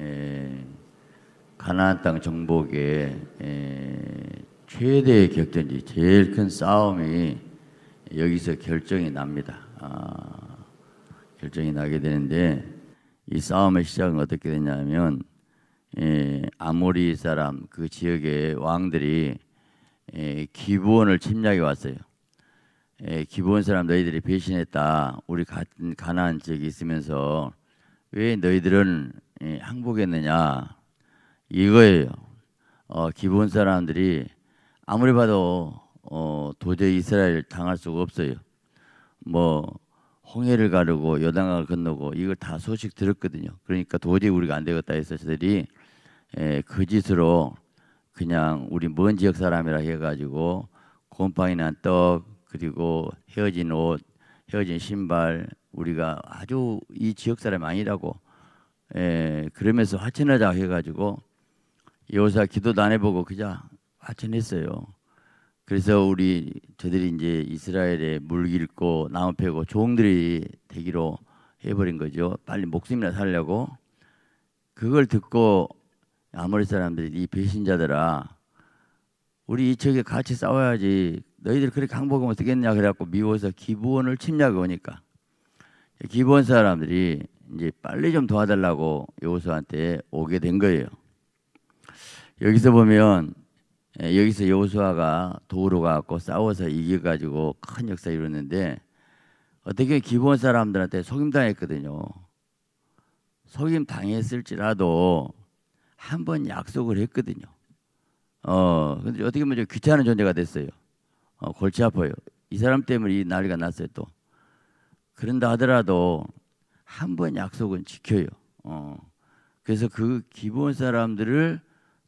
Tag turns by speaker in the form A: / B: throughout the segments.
A: 예, 가나안 땅 정복의 예, 최대의 격전지, 제일 큰 싸움이 여기서 결정이 납니다. 아, 결정이 나게 되는데 이 싸움의 시작은 어떻게 되냐면 예, 아모리 사람 그 지역의 왕들이 에, 기부원을 침략해 왔어요. 에, 기부원 사람 너희들이 배신했다. 우리 가, 가나안 지역에 있으면서 왜 너희들은 항복했느냐 이거예요. 어, 기본 사람들이 아무리 봐도 어, 도저히 이스라엘 당할 수가 없어요. 뭐 홍해를 가르고 여당을 건너고 이걸 다 소식 들었거든요. 그러니까 도저히 우리가 안 되겠다 해서 저들이 에, 예, 그짓으로 그냥 우리 먼 지역 사람이라 해가지고 곰팡이난 떡 그리고 헤어진 옷 헤어진 신발 우리가 아주 이 지역 사람이 아니라고 에, 예, 그러면서 화친하자 해가지고 여호사 기도도 안 해보고 그냥 화친했어요. 그래서 우리 저들이 이제 이스라엘에 물길고 나무 패고 종들이 되기로 해버린 거죠. 빨리 목숨이나 살려고 그걸 듣고 아무리 사람들이 이 배신자들아 우리 이쪽에 같이 싸워야지 너희들 그렇게 항복하면 어떻겠냐 그래갖고 미워서 기부원을 침략해 오니까 그러니까. 기부원 사람들이 이제 빨리 좀 도와달라고 여호수아한테 오게 된 거예요. 여기서 보면 예, 여기서 여호수아가 도우러 가고 싸워서 이겨가지고 큰 역사 이루는데 어떻게 기본 사람들한테 속임 당했거든요. 속임 당했을지라도 한 번 약속을 했거든요. 어, 근데 어떻게 보면 귀찮은 존재가 됐어요. 어, 골치 아파요. 이 사람 때문에 이 난리가 났어요 또. 그런다 하더라도 한번 약속은 지켜요. 어. 그래서 그 기본 사람들을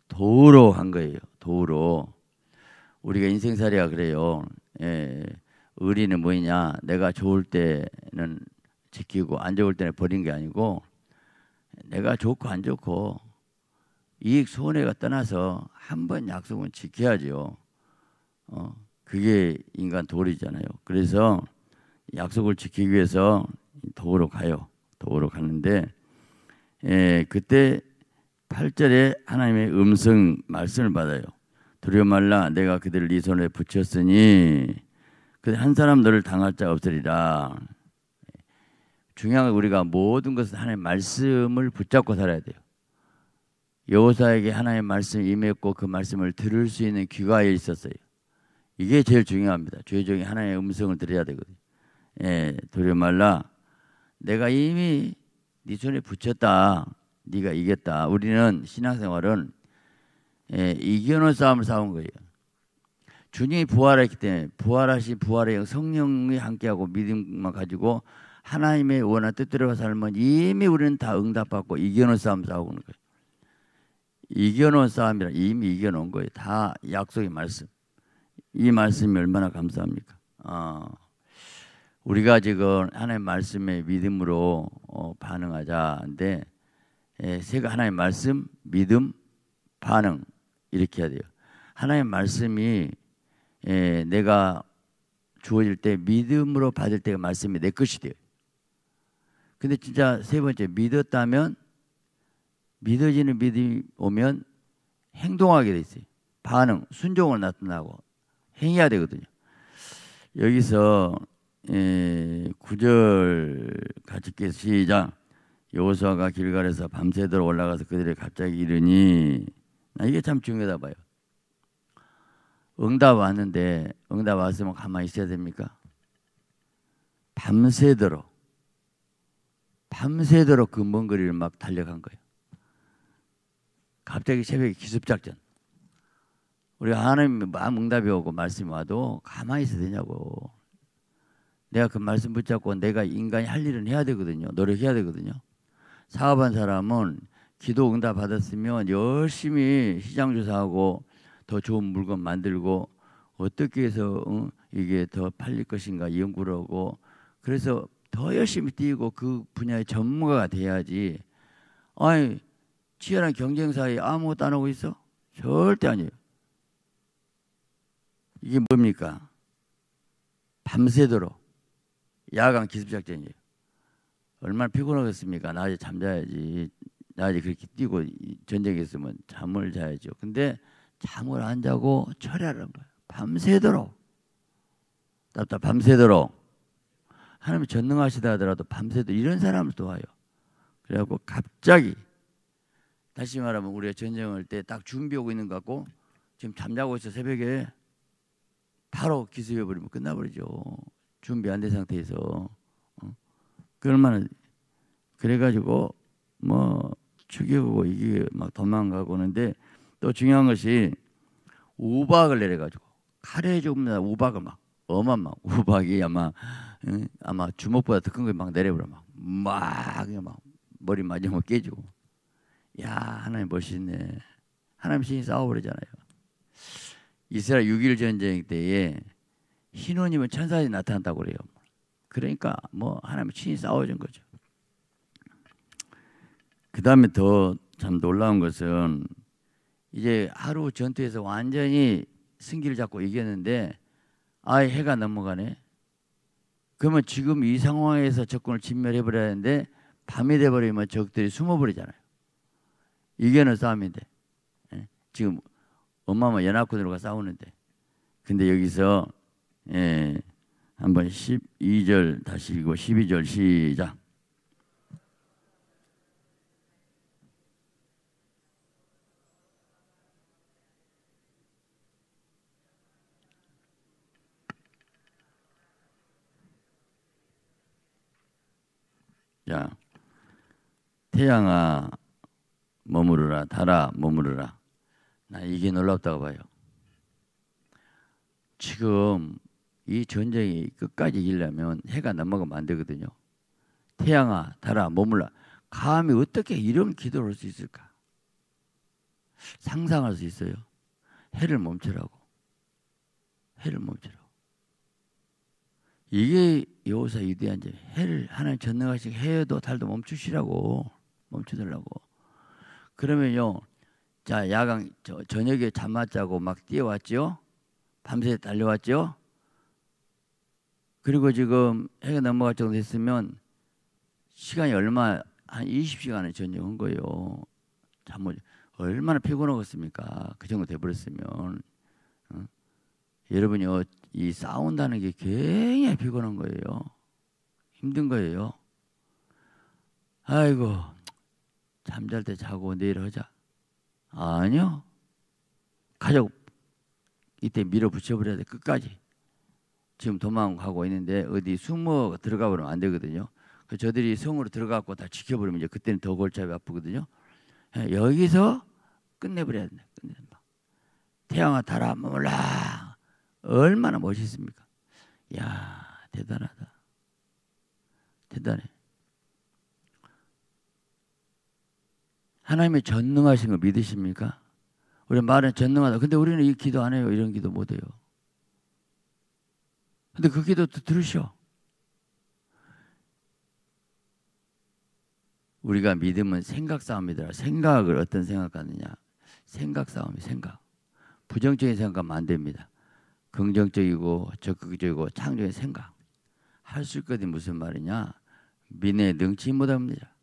A: 도우러 한 거예요. 도우러. 우리가 인생살이가 그래요. 예. 의리는 뭐냐? 내가 좋을 때는 지키고 안 좋을 때는 버린 게 아니고 내가 좋고 안 좋고 이익 손해가 떠나서 한 번 약속은 지켜야죠. 어, 그게 인간 도리잖아요. 그래서 약속을 지키기 위해서 도로 가요. 도우러 갔는데 예, 그때 8절에 하나님의 음성 말씀을 받아요. 두려워 말라 내가 그들을 네 손에 붙였으니 그 한 사람 너를 당할 자 없으리라. 중요한 건 우리가 모든 것은 하나님의 말씀을 붙잡고 살아야 돼요. 여호사에게 하나님의 말씀 임했고 그 말씀을 들을 수 있는 귀가 있었어요. 이게 제일 중요합니다. 주의 종 하나님의 음성을 들어야 되거든요. 예, 두려 말라 내가 이미 네 손에 붙였다. 네가 이겼다. 우리는 신앙생활은 예, 이겨놓은 싸움을 싸운 거예요. 주님이 부활했기 때문에 부활하신 부활의 영 성령이 함께하고 믿음만 가지고 하나님의 원한 뜻대로 삶은 이미 우리는 다 응답받고 이겨놓은 싸움 싸우고 있는 거예요. 이겨놓은 싸움이라 이미 이겨놓은 거예요. 다 약속의 말씀. 이 말씀이 얼마나 감사합니까? 어. 우리가 지금 하나님 의 말씀에 믿음으로 어, 반응하자인데 예, 세가 하나님 의 말씀, 믿음, 반응 이렇게 해야 돼요. 하나님 의 말씀이 예, 내가 주어질 때 믿음으로 받을 때가 말씀이 내 것이 돼요. 근데 진짜 세 번째 믿었다면 믿어지는 믿음이 오면 행동하게 돼 있어요. 반응, 순종을 나타나고 행해야 되거든요. 여기서 예, 구절 같이 깨서 시작 여호수아가 길갈에서 밤새도록 올라가서 그들이 갑자기 이르니 나 이게 참 중요하다 봐요. 응답 왔는데 응답 왔으면 가만히 있어야 됩니까? 밤새도록 밤새도록 그먼 거리를 막 달려간 거예요. 갑자기 새벽에 기습작전. 우리 하나님 마음 응답이 오고 말씀이 와도 가만히 있어야 되냐고. 내가 그 말씀 붙잡고 내가 인간이 할 일은 해야 되거든요. 노력해야 되거든요. 사업한 사람은 기도 응답 받았으면 열심히 시장 조사하고 더 좋은 물건 만들고 어떻게 해서 응, 어, 이게 더 팔릴 것인가 연구를 하고 그래서 더 열심히 뛰고 그 분야의 전문가가 돼야지 아니 치열한 경쟁 사이에 아무것도 안 하고 있어? 절대 아니에요. 이게 뭡니까? 밤새도록 야간 기습작전이에요. 얼마나 피곤하겠습니까? 낮에 잠자야지. 낮에 그렇게 뛰고 전쟁에 있으면 잠을 자야죠. 근데 잠을 안 자고 철야를 한 거예요. 밤새도록. 답답 밤새도록. 하나님 전능하시다 하더라도 밤새도록 이런 사람을 도와요. 그래갖고 갑자기 다시 말하면 우리가 전쟁할 때 딱 준비하고 있는 것 같고 지금 잠자고 있어 새벽에 바로 기습해버리면 끝나버리죠. 준비 안 된 상태에서 어? 얼마나 그래가지고 뭐 죽이고 이게 막 도망가고 오는데 또 중요한 것이 우박을 내려가지고 칼에 죽습니다. 우박을 막어마어마 우박이 아마 응? 아마 주먹보다 더큰걸막 내려버려 막막 그냥 막 머리 맞으면 깨지고 야 하나님 멋있네 하나님 신이 싸워버리잖아요 이스라엘 6일 전쟁 때에 신우님은 천사에 나타난다고 그래요. 그러니까 뭐 하나님 친히 싸워준 거죠. 그 다음에 더 참 놀라운 것은 이제 하루 전투에서 완전히 승기를 잡고 이겼는데 아예 해가 넘어가네. 그러면 지금 이 상황에서 적군을 진멸해버려야 하는데 밤이 돼버리면 적들이 숨어버리잖아요. 이겨는 싸움인데 예? 지금 엄마만 연합군으로가 싸우는데 근데 여기서 예, 한번 12절 다시 읽고 12절 시작. 자, 태양아 머무르라 달아 머무르라 나 이게 놀랍다고 봐요 지금 이 전쟁이 끝까지 이기려면 해가 넘어가면 안 되거든요. 태양아, 달아, 머물라. 감히 어떻게 이런 기도를 할 수 있을까? 상상할 수 있어요. 해를 멈추라고. 해를 멈추라고. 이게 여호사 이대한 점. 해를 하나님 전능하신 해도 달도 멈추시라고. 멈추더라고. 그러면요. 자, 야간 저, 저녁에 잠못 자고 막 뛰어왔죠. 밤새 달려왔죠. 그리고 지금 해가 넘어갈 정도 됐으면 시간이 얼마 한 20시간을 전역한 거예요. 잠못 얼마나 피곤하겠습니까? 그 정도 돼버렸으면 어? 여러분이 어, 이 싸운다는 게 굉장히 피곤한 거예요. 힘든 거예요. 아이고 잠잘 때 자고 내일 하자. 아니요. 가족 이때 밀어붙여버려야 돼 끝까지. 지금 도망가고 있는데 어디 숨어 들어가 버리면 안 되거든요. 그 저들이 성으로 들어가고 다 지켜버리면 이제 그때는 더골차 아프거든요. 예, 여기서 끝내버려야 된다. 끝내버린다. 태양아 달아 몰라 얼마나 멋있습니까? 야 대단하다. 대단해. 하나님의 전능하신 거 믿으십니까? 우리 말은 전능하다. 근데 우리는 이 기도 안 해요. 이런 기도 못 해요. 근데 그기도 들으셔. 우리가 믿음은 생각 싸움이더라. 생각을 어떤 생각하느냐. 생각 싸움이 생각. 부정적인 생각하면 안 됩니다. 긍정적이고 적극적이고 창조의 생각. 할 수 있거든 무슨 말이냐. 믿음에 능치 못합니다.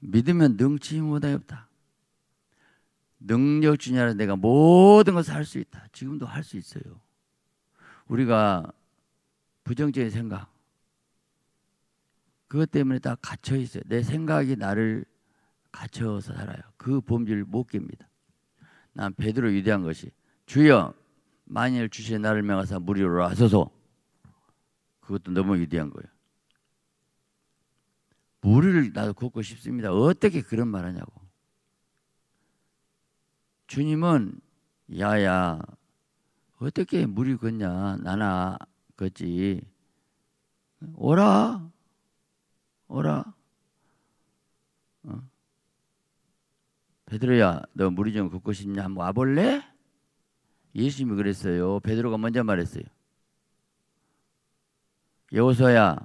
A: 믿으면 능치 못하이 다 능력 주냐는 내가 모든 것을 할 수 있다. 지금도 할 수 있어요. 우리가 부정적인 생각 그것 때문에 다 갇혀 있어요. 내 생각이 나를 갇혀서 살아요. 그 범죄를 못깹니다난 베드로 위대한 것이 주여 만일 주신 나를 명하사 무리로 하소서. 그것도 너무 위대한 거예요. 무리를 나도 걷고 싶습니다. 어떻게 그런 말하냐고. 주님은 야야 어떻게 물이 걷냐 나나 걷지 오라 오라 어? 베드로야 너 물이 좀 걷고 싶냐 한번 와볼래? 예수님이 그랬어요 베드로가 먼저 말했어요 여호수야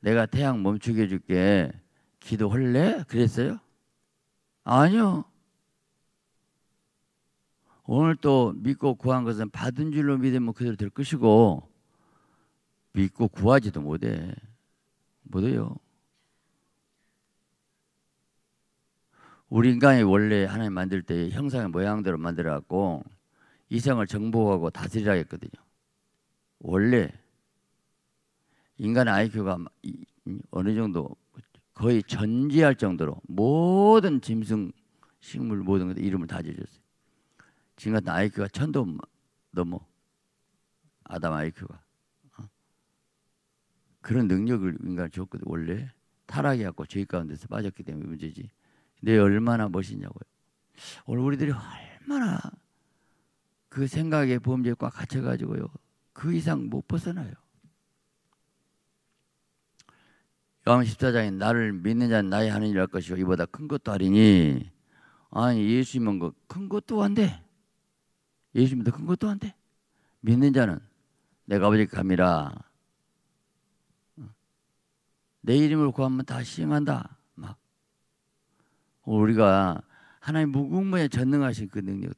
A: 내가 태양 멈추게 해줄게 기도할래? 그랬어요? 아니요 오늘 또 믿고 구한 것은 받은 줄로 믿으면 그대로 될 것이고 믿고 구하지도 못해. 못해요. 우리 인간이 원래 하나님 만들 때 형상의 모양대로 만들어갖고 이성을 정복하고 다스리라 했거든요. 원래 인간의 IQ가 어느 정도 거의 전지할 정도로 모든 짐승, 식물 모든 것에 이름을 다 지어줬어요. 지금 같은 IQ가 천도 넘어 아담 IQ가 어? 그런 능력을 인간을 줬거든 원래 타락이 갖고 죄 가운데서 빠졌기 때문에 문제지 내 얼마나 멋있냐고요 오늘 우리들이 얼마나 그 생각의 범죄에 꽉 갇혀가지고요 그 이상 못 벗어나요 요한 14장에 나를 믿는 자는 나의 하는니라것이고 이보다 큰 것도 아니니 아니 예수님은 그 큰 것도 안돼 예수 믿어 큰 것도 안 돼. 믿는 자는 내가 아버지 감이라. 내 이름을 구하면 다 시행한다. 막 우리가 하나님 무궁무에 전능하신 그 능력.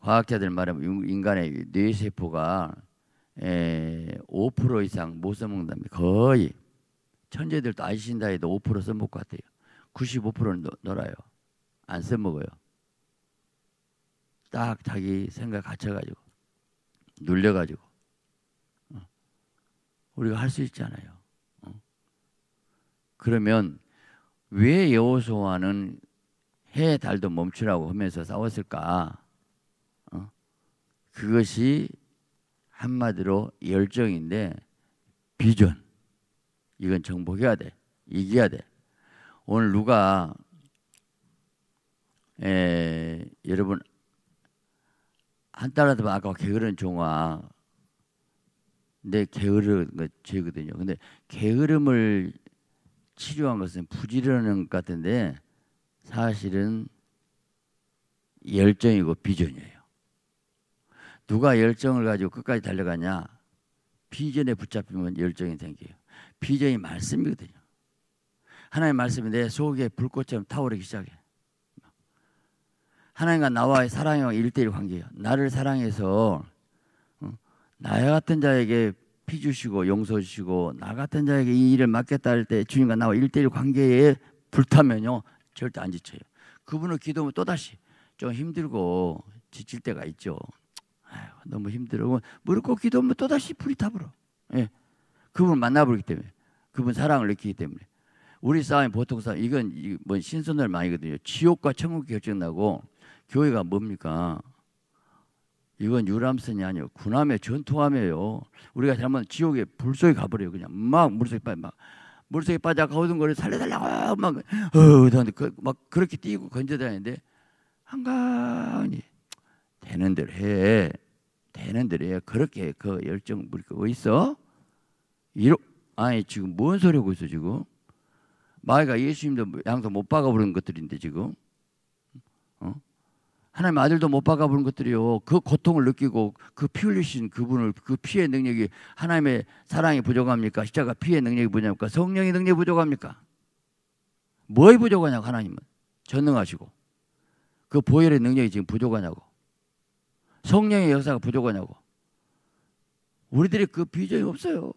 A: 과학자들 말하면 인간의 뇌 세포가 5% 예, 이상 못 써먹는답니다. 거의 천재들도 아이신다해도5% 써먹고 같아요. 95%는 놀아요. 안 써먹어요. 딱 자기 생각 갇혀가지고 눌려가지고 어. 우리가 할 수 있잖아요. 어. 그러면 왜 여호수아는 해 달도 멈추라고 하면서 싸웠을까? 어. 그것이 한마디로 열정인데 비전 이건 정복해야 돼 이겨야 돼 오늘 누가 에, 여러분 한 달라도 아까 게으른 종아 내 게으른 것 죄거든요. 근데 게으름을 치료한 것은 부지런한 것 같은데 사실은 열정이고 비전이에요. 누가 열정을 가지고 끝까지 달려가냐? 비전에 붙잡히면 열정이 생겨요. 비전이 말씀이거든요. 하나님의 말씀이 내 속에 불꽃처럼 타오르기 시작해. 요 하나님과 나와의 사랑의 일대일 관계예요. 나를 사랑해서 나 같은 자에게 피 주시고 용서 주시고 나 같은 자에게 이 일을 맡겠다 할 때 주님과 나와 일대일 관계에 불타면요 절대 안 지쳐요. 그분을 기도하면 또 다시 좀 힘들고 지칠 때가 있죠. 아유, 너무 힘들어. 무릎 꿇고 기도하면 또 다시 불이 타버려. 예. 그분을 만나버리기 때문에 그분 사랑을 느끼기 때문에 우리 싸움이 보통 싸움 이건 뭐 신선을 많이거든요. 지옥과 천국 결정나고 교회가 뭡니까? 이건 유람선이 아니요 군함의 전투함이에요. 우리가 잘못 지옥에 불속에 가버려요. 그냥 막 물속에 빠져 막 물속에 빠져 가오던 거를 살려달라고 막어막 어, 그, 그렇게 뛰고 건져다니는데 한가하니 되는 대로 해. 되는 대로 해. 그렇게 그 열정 부리고 있어? 이러 아니 지금 뭔 소리 하고 있어 지금? 마이가 예수님도 양도 못 박아버린 것들인데 지금 어? 하나님 아들도 못 박아보는 것들이요. 그 고통을 느끼고 그 피 흘리신 그분을 그 피의 능력이 하나님의 사랑이 부족합니까? 십자가 피의 능력이 부족합니까? 성령의 능력이 부족합니까? 뭐에 부족하냐고 하나님은 전능하시고 그 보혈의 능력이 지금 부족하냐고 성령의 역사가 부족하냐고 우리들이 그 비전이 없어요.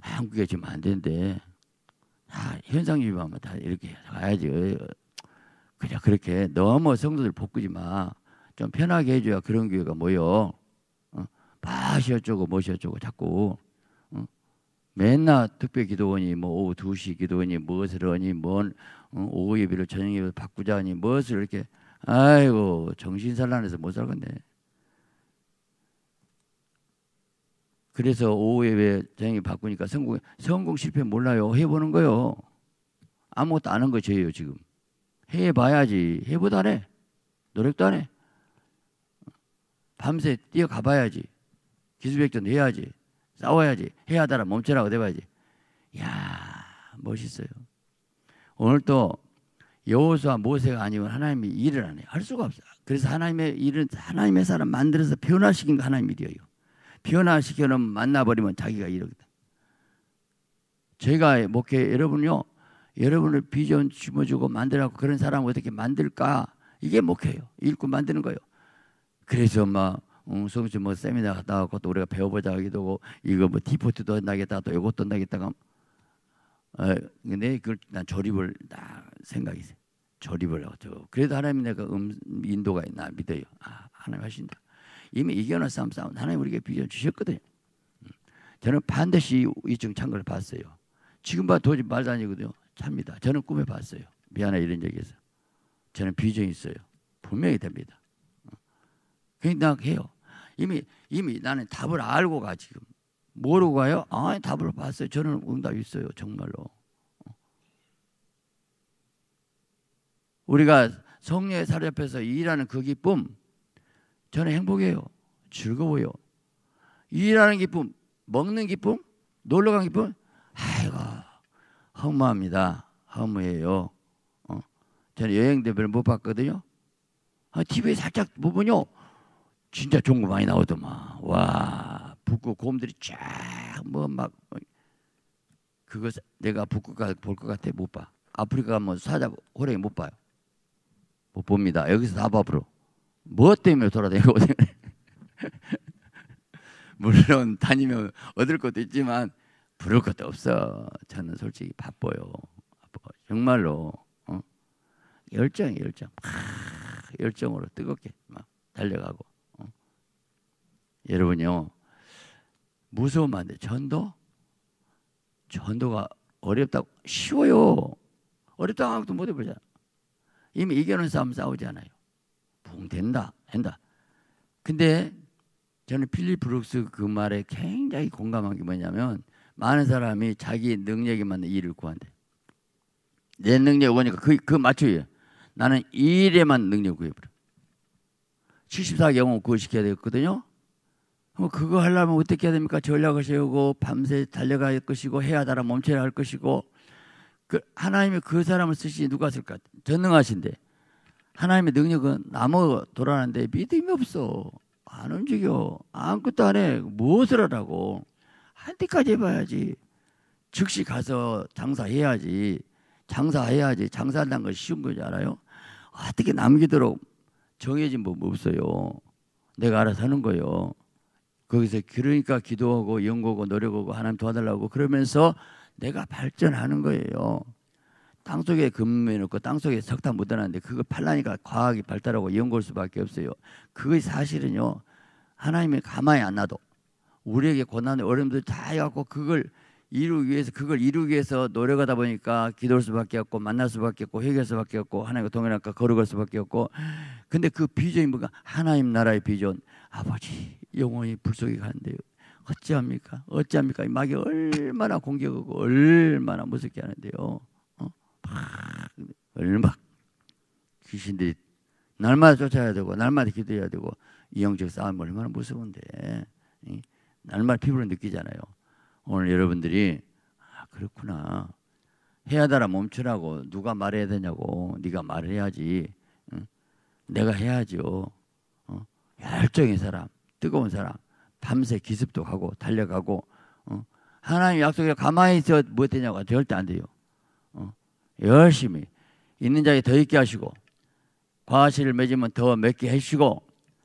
A: 한국에 지금 안 된대. 아, 현상주의만 다 이렇게 가야지 그냥 그렇게 너무 성도들 복구지마 좀 편하게 해줘야 그런 교회가 모여. 어? 맛이 어쩌고 뭐시 어쩌고 자꾸 어? 맨날 특별 기도원이 뭐 오후 2시 기도원이 무엇을 하니 뭔 어? 오후 예배를 저녁 예배로 바꾸자니 무엇을 이렇게 아이고 정신 산란해서 못살 건데 그래서 오후 예배 저녁에 바꾸니까 성공 성공 실패 몰라요 해보는 거요 아무것도 안 한거 죄예요 지금 해봐야지. 해보다안 해. 노력도 안 해. 밤새 뛰어가 봐야지. 기술백전 도 해야지. 싸워야지. 해야 하라 멈춰라 고대봐야지야 멋있어요. 오늘 또여호수와 모세가 아니면 하나님이 일을 안해할 수가 없어 그래서 하나님의 일은 하나님의 사람 만들어서 변화시킨 거 하나님 일이에요. 변화시켜놓으면 만나버리면 자기가 이러거든. 제가 목회 여러분요 여러분을 비전 심어주고 만들라고 그런 사람 어떻게 만들까? 이게 목회예요. 읽고 만드는 거예요. 그래서 막 음, 성수 뭐 세미나 갔다 왔고 또 우리가 배워보자 하기도 하고 이거 뭐 디포트도 나겠다 또 이것도 나겠다가 어, 근데 그걸 난 조립을 나 생각했어요. 조립을 하고 그래도 하나님 내가 음, 인도가 나 믿어요. 아, 하나님 하신다. 이미 이겨낼 싸움 싸움 하나님 우리에게 비전 주셨거든요. 음. 저는 반드시 이중 창고를 봤어요. 지금 봐 도저히 말도 아니거든요. 잡니다 저는 꿈에 봤어요. 미안해 이런 얘기해서. 저는 비전이 있어요. 분명히 됩니다. 생각해요. 이미 이미 나는 답을 알고 가 지금. 모르고 가요? 아, 답을 봤어요. 저는 응답 있어요. 정말로. 우리가 성령의 사로잡혀서 일하는 그 기쁨 저는 행복해요. 즐거워요. 일하는 기쁨, 먹는 기쁨, 놀러 간 기쁨 아이고 허무합니다. 허무해요. 어. 저는 여행도 별로 못 봤거든요. 아, TV에 살짝 보면요. 진짜 좋은 거 많이 나오더만. 와, 북극 곰들이 쫙 뭐 막 그거 내가 북극 가볼 것 같아 못 봐. 아프리카 뭐 사자 호랑이 못 봐요. 못 봅니다. 여기서 다 밥으로. 뭐 때문에 돌아다니고 물론 다니면 얻을 것도 있지만 부를 것도 없어. 저는 솔직히 바빠요. 정말로 어? 열정이 열정. 막 열정으로 뜨겁게 막 달려가고. 어? 여러분요. 무서우면 안 돼. 전도? 전도가 어렵다고 쉬워요. 어렵다고 아무것도 못해보자 이미 이겨는 싸움 싸우지 않아요. 붕 된다. 된다. 근데 저는 필립 브룩스 그 말에 굉장히 공감한 게 뭐냐면 많은 사람이 자기 능력에 맞는 일을 구한대. 내 능력 오니까 그, 그 맞춰요. 나는 일에만 능력 구해버려. 74경험 그거 시켜야 되거든요. 그거 하려면 어떻게 해야 됩니까? 전략을 세우고 밤새 달려갈 것이고 해야 따라 멈춰야 할 것이고 그 하나님이 그 사람을 쓰시 누가 쓸까? 전능하신데 하나님의 능력은 나무 돌아는데 믿음이 없어 안 움직여 아무것도 안해 무엇을 하라고 한 때까지 해봐야지. 즉시 가서 장사해야지. 장사해야지. 장사한다는 건 쉬운 거지 알아요? 어떻게 남기도록 정해진 법 없어요. 내가 알아서 하는 거요. 예 거기서 그러니까 기도하고 연구하고 노력하고 하나님 도와달라고 그러면서 내가 발전하는 거예요. 땅속에 금해놓고 땅속에 석탄 묻어놨는데 그거 팔라니까 과학이 발달하고 연구할 수밖에 없어요. 그게 사실은요. 하나님이 가만히 안 놔둬. 우리에게 고난의 어려움들 다 해갖고 그걸 이루기 위해서 그걸 이루기 위해서 노력하다 보니까 기도할 수밖에 없고 만날 수밖에 없고 회개할 수밖에 없고 하나님과 동행할까 걸어갈 수밖에 없고 근데 그 비전이 뭔가 하나님 나라의 비전 아버지 영원히 불속에 가는데요 어찌합니까 어찌합니까 이 마귀 얼마나 공격하고 얼마나 무섭게 하는데요 어? 막 얼마 귀신들이 날마다 쫓아야 되고 날마다 기도해야 되고 이영적 싸움 얼마나 무서운데 이? 날마나 피부로 느끼잖아요. 오늘 여러분들이 아 그렇구나 해야 되라 멈추라고 누가 말해야 되냐고 네가 말을 해야지 응? 내가 해야죠. 어? 열정의 사람, 뜨거운 사람, 밤새 기습도 하고 달려가고 어? 하나님 약속에 가만히 있어 뭐 되냐고 절대 안 돼요. 어? 열심히 있는 자에 더 있게 하시고 과실을 맺으면 더 맺게 해주시고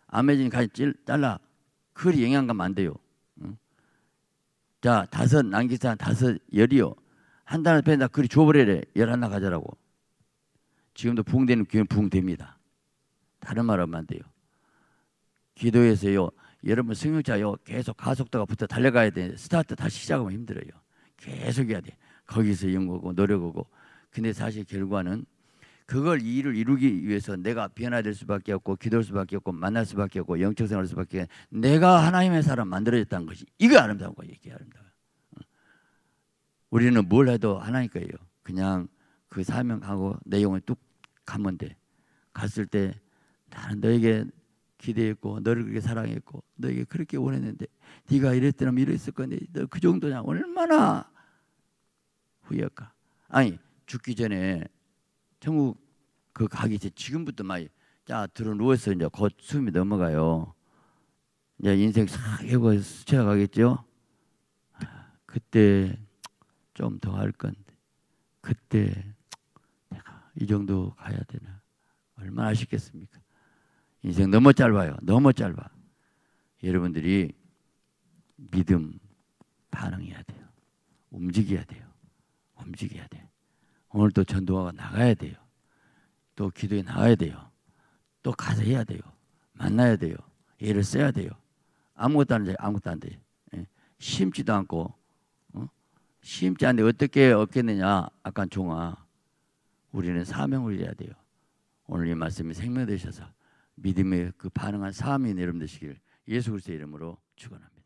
A: 안맺으니 가지 잘라 그리 영향감 안 돼요. 자 다섯 남기사 다섯 열이요 한 단을 뺀다 그리 줘버려래 열 하나 가져라고 지금도 부흥되는 교회는 부흥됩니다 다른 말 하면 안 돼요 기도해서요 여러분 승용차요 계속 가속도가 붙어 달려가야 돼 스타트 다시 시작하면 힘들어요 계속 해야 돼 거기서 연구하고 노력하고 근데 사실 결과는 그걸 이 일을 이루기 위해서 내가 변화될 수밖에 없고 기도할 수밖에 없고 만날 수밖에 없고 영적 생활할 수밖에 없고 내가 하나님의 사람 만들어졌다는 것이 이게 아름다운 거예요. 이게 아름다워. 우리는 뭘 해도 하나님 거예요. 그냥 그 사명하고 내용을 뚝 가면 돼. 갔을 때 나는 너에게 기대했고 너를 그렇게 사랑했고 너에게 그렇게 원했는데 네가 이랬더라면 이랬을 건데 너그 정도냐 얼마나 후회할까? 아니 죽기 전에 천국 그 가기 전 지금부터 막야 들어 누워서 이제 곧 숨이 넘어가요. 이제 인생 싹 해고 스쳐가겠죠. 그때 좀 더 할 건데 그때 내가 이 정도 가야 되나 얼마나 아쉽겠습니까? 인생 너무 짧아요. 너무 짧아. 여러분들이 믿음 반응해야 돼요. 움직여야 돼요. 움직여야 돼요. 오늘도 전도화가 나가야 돼요. 또 기도에 나가야 돼요. 또 가서 해야 돼요. 만나야 돼요. 예를 써야 돼요. 아무것도 안 돼. 아무것도 안 돼. 예. 심지도 않고 어? 심지 않는데 어떻게 얻겠느냐? 아까 종아 우리는 사명을 해야 돼요. 오늘 이 말씀이 생명 되셔서 믿음의 그 반응한 사명이 여러 되시길 예수 그리스도의 이름으로 축원합니다.